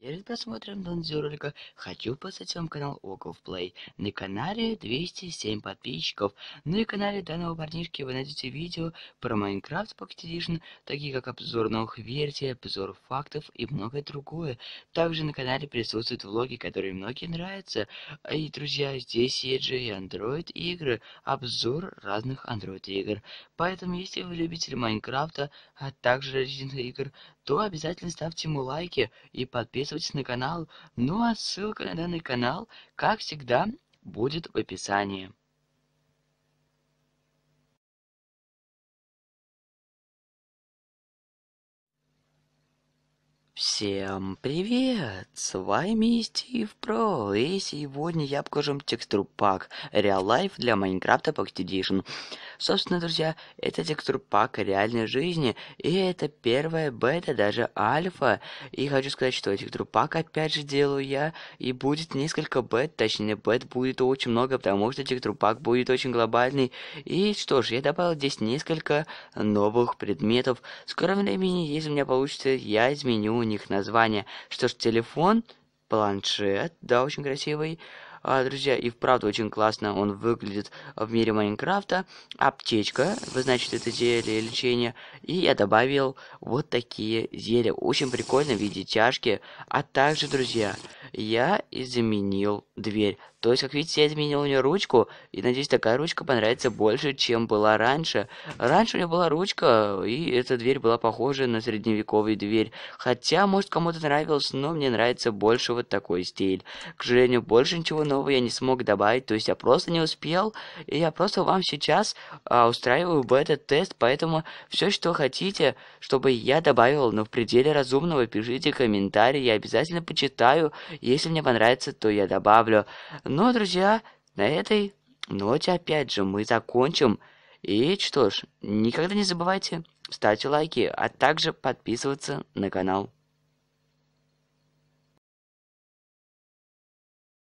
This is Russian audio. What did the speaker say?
Перед просмотром данзюрика хочу посмотреть вам канал Оков Плей. На канале 207 подписчиков. Ну канале данного парнишки вы найдете видео про Майнкрафт, Pocket Edition, такие как обзор новых версий, обзор фактов и многое другое. Также на канале присутствуют влоги, которые многим нравятся. И, друзья, здесь есть же и Android игры, обзор разных Android игр. Поэтому, если вы любитель Майнкрафта, а также различных игр, то обязательно ставьте ему лайки и подписывайтесь на канал. Ну а ссылка на данный канал, как всегда, будет в описании. Всем привет! С вами Стив Про, и сегодня я покажу вам текстур пак Real Life для Майнкрафта Pocket Edition. Собственно, друзья, это текстур пак реальной жизни, и это первая бета, даже альфа. И хочу сказать, что текстур пак опять же делаю я, и будет несколько бет, точнее бет будет очень много, потому что текстур пак будет очень глобальный. И что ж, я добавил здесь несколько новых предметов. В скором времени, если у меня получится, я изменю у них название. Что ж, телефон, планшет, да, очень красивый. А, друзья, и вправду очень классно он выглядит в мире Майнкрафта. Аптечка, вы значит, это зелье лечения. И я добавил вот такие зелья. Очень прикольно в виде тяжки. А также, друзья, я изменил дверь. То есть, как видите, я изменил у нее ручку, и надеюсь, такая ручка понравится больше, чем была раньше. Раньше у нее была ручка, и эта дверь была похожа на средневековую дверь. Хотя, может, кому-то нравилось, но мне нравится больше вот такой стиль. К сожалению, больше ничего нового я не смог добавить, то есть я просто не успел, и я просто вам сейчас а, устраиваю бета-тест, поэтому все, что хотите, чтобы я добавил, но в пределе разумного, пишите комментарии, я обязательно почитаю, если мне понравится, то я добавлю. Но, друзья, на этой ноте опять же мы закончим. И что ж, никогда не забывайте ставить лайки, а также подписываться на канал.